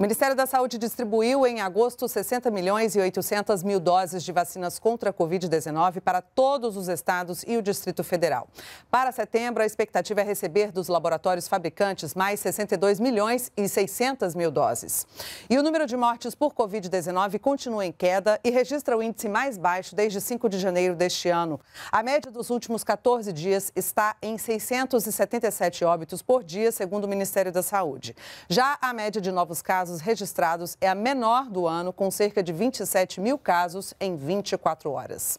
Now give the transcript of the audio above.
O Ministério da Saúde distribuiu em agosto 60 milhões e 800 mil doses de vacinas contra a Covid-19 para todos os estados e o Distrito Federal. Para setembro, a expectativa é receber dos laboratórios fabricantes mais 62 milhões e 600 mil doses. E o número de mortes por Covid-19 continua em queda e registra o índice mais baixo desde 5 de janeiro deste ano. A média dos últimos 14 dias está em 677 óbitos por dia, segundo o Ministério da Saúde. Já a média de novos casos casos registrados é a menor do ano, com cerca de 27 mil casos em 24 horas.